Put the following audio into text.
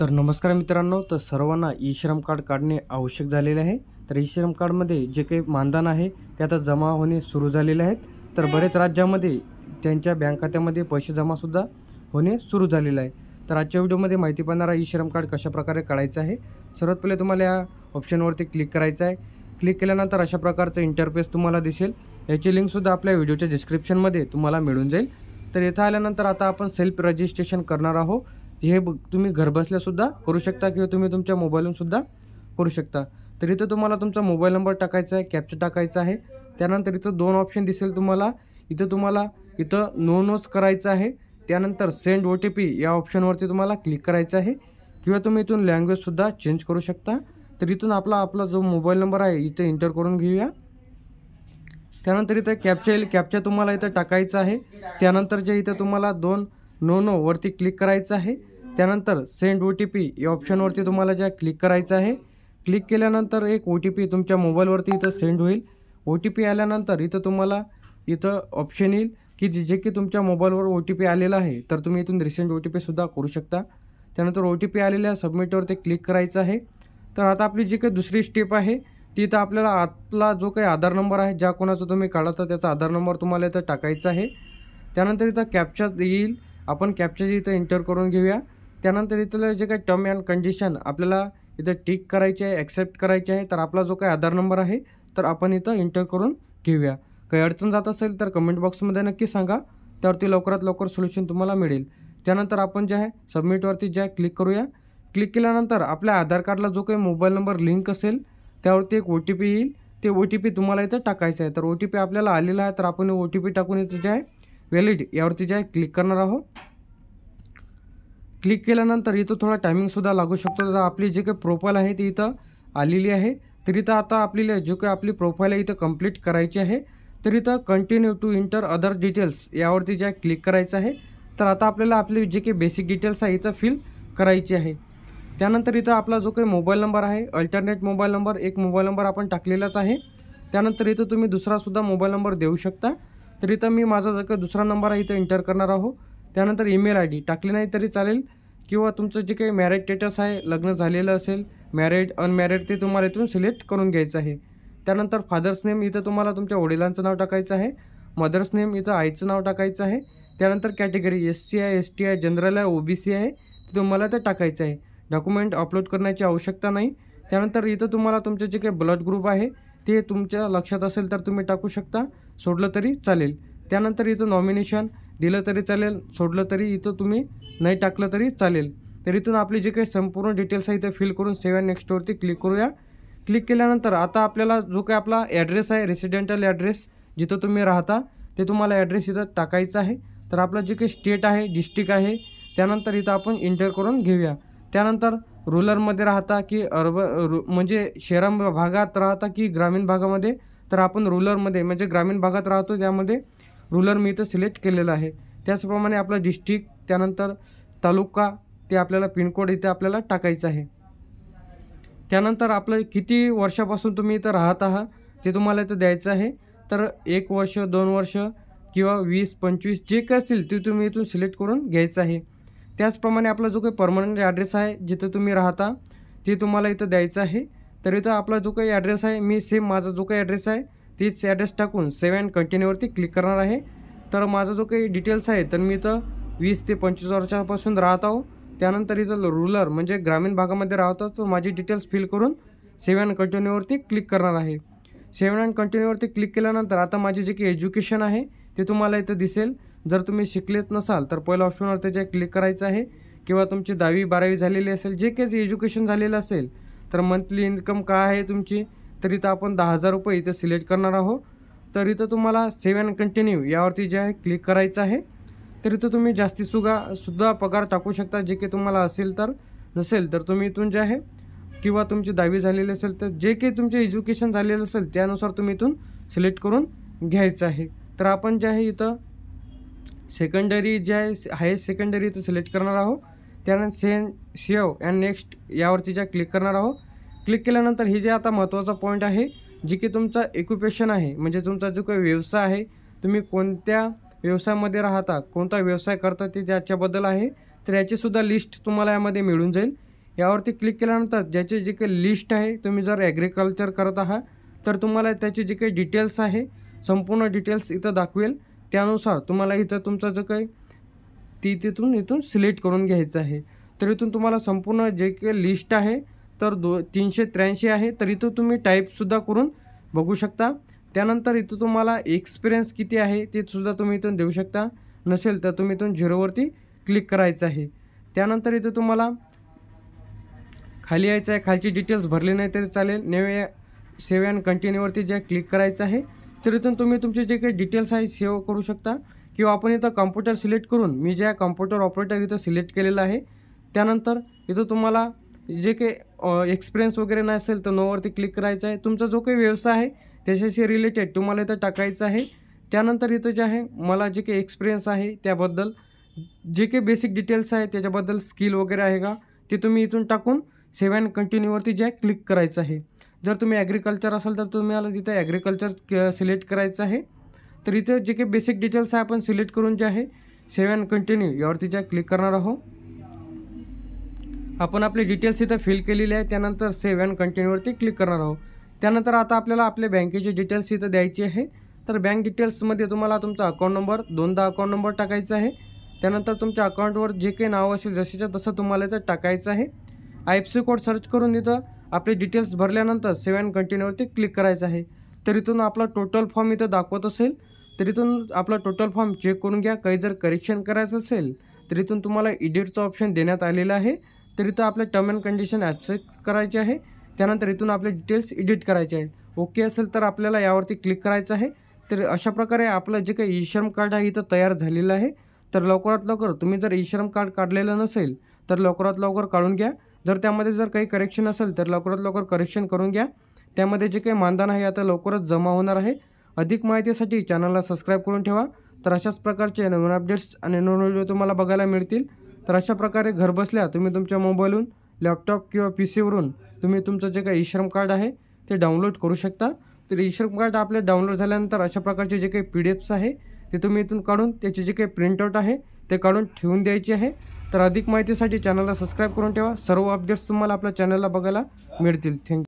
तर नमस्कार मित्रांनो तर सर्वांना ई श्रम कार्ड काढणे आवश्यक झालेले आहे तर ई श्रम कार्डमध्ये जे काही मानधन आहे ते आता जमा होणे सुरू झालेले आहेत तर बरेच राज्यामध्ये त्यांच्या बँक खात्यामध्ये पैसे जमासुद्धा होणे सुरू झालेलं आहे तर आजच्या व्हिडिओमध्ये माहिती पाहणारा ई श्रम कार्ड कशाप्रकारे काढायचं आहे सर्वात पहिले तुम्हाला या ऑप्शनवरती क्लिक करायचं आहे क्लिक केल्यानंतर अशा प्रकारचं इंटरफेस तुम्हाला दिसेल याची लिंकसुद्धा आपल्या व्हिडिओच्या डिस्क्रिप्शनमध्ये तुम्हाला मिळून जाईल तर येथं आल्यानंतर आता आपण सेल्फ रजिस्ट्रेशन करणार आहोत हे तुम्ही घरबसल्यासुद्धा करू शकता किंवा तुम्ही तुमच्या मोबाईलूनसुद्धा सुद्धा करू शकता तर इथं तुम्हाला तुमचा मोबाईल नंबर टाकायचा आहे कॅप्चर टाकायचा आहे त्यानंतर इथं दोन ऑप्शन दिसेल तुम्हाला इथं तुम्हाला इथं नोनोच करायचं आहे त्यानंतर सेंड ओ टी पी या ऑप्शनवरती तुम्हाला क्लिक करायचं आहे किंवा तुम्ही इथून लँग्वेजसुद्धा चेंज करू शकता तर इथून आपला आपला जो मोबाईल नंबर आहे इथं एंटर करून घेऊया त्यानंतर इथं कॅप्चा येईल कॅप्चर तुम्हाला इथं टाकायचं आहे त्यानंतर जे इथं तुम्हाला दोन नो नो वरती क्लिक करायचं आहे त्यानंतर सेंड ओ टी पी या ऑप्शनवरती तुम्हाला ज्या क्लिक करायचं आहे क्लिक केल्यानंतर एक ओ टी पी तुमच्या मोबाईलवरती इथं सेंड होईल ओ टी पी आल्यानंतर इथं तुम्हाला इथं ऑप्शन येईल की जे की तुमच्या मोबाईलवर ओ टी पी आलेला आहे तर तुम्ही इथून रिसेंट ओ टी पीसुद्धा करू शकता त्यानंतर ओ टी पी आलेल्या सबमिटवरती क्लिक करायचं आहे तर आता आपली जी काही दुसरी स्टेप आहे ती इथं आपल्याला आपला जो काही आधार नंबर आहे ज्या कोणाचा तुम्ही तर त्याचा आधार नंबर तुम्हाला इथं टाकायचा आहे त्यानंतर इथं कॅप्चर येईल आपण कॅप्चर इथं एंटर करून घेऊया त्यानंतर इथलं जे काही टर्म अँड कंडिशन आपल्याला इथं टिक करायचे आहे ॲक्सेप्ट करायचे आहे तर आपला जो काही आधार नंबर आहे तर आपण इथं एंटर करून घेऊया काही अडचण जात असेल तर कमेंट बॉक्समध्ये नक्की सांगा त्यावरती लवकरात लवकर सोल्युशन तुम्हाला मिळेल त्यानंतर आपण जे आहे सबमिटवरती जे आहे क्लिक करूया क्लिक केल्यानंतर आपल्या आधार कार्डला जो काही मोबाईल नंबर लिंक असेल त्यावरती एक ओ टी पी येईल ते ओ टी पी तुम्हाला इथं टाकायचं आहे तर ओ टी पी आपल्याला आलेला आहे तर आपण ओ टी पी टाकून इथं जे आहे व्हॅलिड यावरती जे आहे क्लिक करणार आहोत क्लिक केल्यानंतर इथं थोडा टायमिंगसुद्धा लागू शकतो तर आपली जे काही प्रोफाईल आहे ती इथं आलेली आहे तर इथं आता आपल्याला जो काही आपली प्रोफाईल आहे इथं कंप्लीट करायची आहे तर इथं continue to enter other details यावरती जे आहे क्लिक करायचं आहे तर आता आपल्याला आपले जे काही बेसिक डिटेल्स आहे इथं फिल करायची आहे त्यानंतर इथं आपला जो काही मोबाईल नंबर आहे अल्टरनेट मोबाईल नंबर एक मोबाईल नंबर आपण टाकलेलाच आहे त्यानंतर इथं तुम्ही दुसरासुद्धा मोबाईल नंबर देऊ शकता तर इथं मी माझा जर का दुसरा नंबर आहे इथं एंटर करणार आहो त्यानंतर ईमेल आय डी टाकली नाही तरी चालेल किंवा तुमचं जे काही मॅरेड स्टेटस आहे लग्न झालेलं असेल मॅरेड अनमॅरेड ते तुम्हाला इथून सिलेक्ट करून घ्यायचं आहे त्यानंतर फादर्स नेम इथं तुम्हाला तुमच्या वडिलांचं नाव टाकायचं आहे मदर्स नेम इथं आईचं नाव टाकायचं आहे त्यानंतर कॅटेगरी एस सी आहे एस टी आहे जनरल आहे ओ बी सी आहे ते तुम्हाला ते टाकायचं आहे डॉक्युमेंट अपलोड करण्याची आवश्यकता नाही त्यानंतर इथं तुम्हाला तुमचे जे काही ब्लड ग्रुप आहे ते तुमच्या लक्षात असेल तर तुम्ही टाकू शकता सोडलं तरी चालेल त्यानंतर इथं नॉमिनेशन दिलं तरी चालेल सोडलं तरी इथं तुम्ही नाही टाकलं तरी चालेल तर इथून आपले जे काही संपूर्ण डिटेल्स आहे ते फिल करून सेव्ह नेक्स्टवरती क्लिक करूया क्लिक केल्यानंतर आता आपल्याला जो काही आपला ॲड्रेस आहे रेसिडेंटल ॲड्रेस जिथं तुम्ही राहता ते तुम्हाला ॲड्रेस इथं टाकायचा आहे तर आपलं जे काही स्टेट आहे डिस्ट्रिक्ट आहे त्यानंतर इथं आपण इंटर करून घेऊया त्यानंतर रुरलमध्ये राहता की अर्ब म्हणजे शहरा भागात राहता की ग्रामीण भागामध्ये तर आपण रुलरमध्ये म्हणजे ग्रामीण भागात राहतो त्यामध्ये रुलर मी इथं सिलेक्ट केलेलं आहे त्याचप्रमाणे आपला डिस्ट्रिक्ट त्यानंतर तालुका ते आपल्याला पिनकोड इथे आपल्याला टाकायचं आहे त्यानंतर आपलं किती वर्षापासून तुम्ही इथं राहत आहात ते तुम्हाला इथं द्यायचं आहे तर एक वर्ष दोन वर्ष किंवा वीस पंचवीस जे काही असतील ते तुम्ही इथून सिलेक्ट करून घ्यायचं आहे त्याचप्रमाणे आपला जो काही परमनंट ॲड्रेस आहे जिथं तुम्ही राहता ते तुम्हाला इथं द्यायचं आहे तर इथं आपला जो काही ॲड्रेस आहे मी सेम माझा जो काही ॲड्रेस आहे तीच ॲड्रेस टाकून सेव्ह अँड कंटिन्यूवरती क्लिक करणार आहे तर माझा जो काही डिटेल्स आहे तर मी इथं वीस ते पंचवीस वर्षापासून राहत आहो त्यानंतर इथं रुरल म्हणजे ग्रामीण भागामध्ये राहतो तर माझी डिटेल्स फिल करून सेव्ह अँड कंटिन्यूवरती क्लिक करणार आहे सेव्ह अँड कंटिन्यूवरती क्लिक केल्यानंतर आता माझे जे काही एज्युकेशन आहे ते तुम्हाला इथं दिसेल जर तुम्ही शिकलेत नसाल तर पहिल्या ऑप्शनवर त्याच्या क्लिक करायचं आहे किंवा तुमची दहावी बारावी झालेली असेल जे काही एज्युकेशन झालेलं असेल तर मंथली इन्कम काय आहे तुमची तर इथं आपण दहा हजार रुपये इथं सिलेक्ट करणार आहोत तर इथं तुम्हाला सेव्ह अँड कंटिन्यू यावरती जे आहे क्लिक करायचं आहे तर इथं तुम्ही जास्ती सुगा सुद्धा पगार टाकू शकता जे काही तुम्हाला असेल तर नसेल तर तुम्ही इथून जे आहे किंवा तुमची दहावी झालेली असेल तर जे काही तुमचे एज्युकेशन झालेलं असेल त्यानुसार तुम्ही इथून सिलेक्ट करून घ्यायचं आहे तर आपण जे आहे इथं सेकंडरी जे आहे हायेस्ट सेकंडरी इथं सिलेक्ट करणार आहोत त्यानंतर सेन शेव अँड नेक्स्ट यावरती ज्या क्लिक करणार आहोत क्लिक केल्यानंतर हे जे आता महत्त्वाचा पॉईंट आहे जे की तुमचा एक्युपेशन आहे म्हणजे तुमचा जो काही व्यवसाय आहे तुम्ही कोणत्या व्यवसायामध्ये राहता कोणता व्यवसाय करता ते ज्याच्याबद्दल आहे तर याचीसुद्धा लिस्ट तुम्हाला यामध्ये मिळून जाईल यावरती क्लिक केल्यानंतर ज्याचे जी काही लिस्ट आहे तुम्ही जर ॲग्रिकल्चर करत आहात तर तुम्हाला त्याचे जे काही डिटेल्स आहे संपूर्ण डिटेल्स इथं दाखवेल त्यानुसार तुम्हाला इथं तुमचा जो काही ती तिथून इथून सिलेक्ट करून घ्यायचं आहे तर इथून तुम्हाला संपूर्ण जे काही लिस्ट आहे तर दो तीनशे त्र्याऐंशी आहे तर इथं तुम्ही टाईपसुद्धा करून बघू शकता त्यानंतर इथं तुम्हाला एक्सपिरियन्स किती आहे ते सुद्धा तुम्ही इथून देऊ शकता नसेल तर तुम्ही इथून झिरोवरती क्लिक करायचं आहे त्यानंतर इथं तुम्हाला खाली यायचं आहे खालची डिटेल्स भरले नाही तरी चालेल नेवे सेव्ह अँड कंटिन्यूवरती जे क्लिक करायचं आहे तर इथून तुम्ही तुमचे जे काही डिटेल्स आहे सेव्ह करू शकता किंवा आपण इथं कम्प्युटर सिलेक्ट करून मी ज्या कम्प्युटर ऑपरेटर इथं सिलेक्ट केलेलं आहे त्यानंतर इथं तुम्हाला जे काही एक्सपिरियन्स वगैरे असेल तर नोवरती क्लिक करायचं आहे तुमचा जो काही व्यवसाय आहे त्याच्याशी रिलेटेड तुम्हाला इथं टाकायचं आहे त्यानंतर इथं जे आहे मला जे काही एक्सपिरियन्स आहे त्याबद्दल जे काही बेसिक डिटेल्स आहे त्याच्याबद्दल स्किल वगैरे आहे का ते तुम्ही इथून टाकून सेव्ह अँड कंटिन्यूवरती जे आहे क्लिक करायचं आहे जर तुम्ही ॲग्रिकल्चर असाल तर तुम्हाला तिथं ॲग्रिकल्चर सिलेक्ट करायचं आहे तर इथे जे काही बेसिक डिटेल्स आहे आपण सिलेक्ट करून जे आहे सेव्ह अँड कंटिन्यू यावरती ज्या क्लिक करणार आहोत आपण आपले डिटेल्स इथं फिल केलेले आहे त्यानंतर सेव्ह अँड कंटिन्यूवरती क्लिक करणार आहोत त्यानंतर आता आपल्याला आपल्या बँकेचे डिटेल्स इथं द्यायचे आहे तर बँक डिटेल्समध्ये तुम्हाला तुमचा अकाउंट नंबर दोनदा अकाउंट नंबर टाकायचा आहे त्यानंतर तुमच्या अकाउंटवर जे काही नाव असेल जसेच्या तसं तुम्हाला इथं टाकायचं आहे I F C code search करून इथं आपले डिटेल्स भरल्यानंतर सेव्ह अँड कंटिन्यूवरती क्लिक करायचं आहे तर इथून आपला टोटल फॉर्म इथं दाखवत असेल तर इथून आपला टोटल फॉर्म चेक करून घ्या काही जर करेक्शन करायचं असेल तर इथून तुम्हाला इडिटचं ऑप्शन देण्यात आलेलं आहे तर इथं आपले टर्म अँड कंडिशन ॲक्सेप्ट करायचे आहे त्यानंतर इथून आपले डिटेल्स एडिट करायचे आहे ओके असेल तर आपल्याला यावरती क्लिक करायचं आहे तर अशा प्रकारे आपलं जे काही ईश्रम कार्ड आहे इथं तयार झालेलं आहे तर लवकरात लवकर तुम्ही जर ईश्रम कार्ड काढलेलं नसेल तर लवकरात लवकर काढून घ्या जर त्यामध्ये जर काही करेक्शन असेल तर लवकरात लवकर करेक्शन करून घ्या त्यामध्ये जे काही मानधन आहे आता लवकरच जमा होणार आहे अधिक माहितीसाठी चॅनलला सबस्क्राईब करून ठेवा तर अशाच प्रकारचे नवीन अपडेट्स आणि नवीन व्हिडिओ तुम्हाला बघायला मिळतील तर अशा प्रकारे घरबसल्या तुम्ही तुमच्या मोबाईलहून लॅपटॉप किंवा पी सीवरून तुम्ही तुमचं जे काही ईश्रम कार्ड आहे ते डाउनलोड करू शकता तर ईश्रम कार्ड आपले डाउनलोड झाल्यानंतर अशा प्रकारचे जे काही पी डी एफ्स आहे ते तुम्ही इथून काढून त्याचे जे काही प्रिंटआउट आहे ते काढून ठेवून द्यायचे आहे तर अधिक माहितीसाठी चॅनलला सबस्क्राईब करून ठेवा सर्व अपडेट्स तुम्हाला आपल्या चॅनलला बघायला मिळतील थँक्यू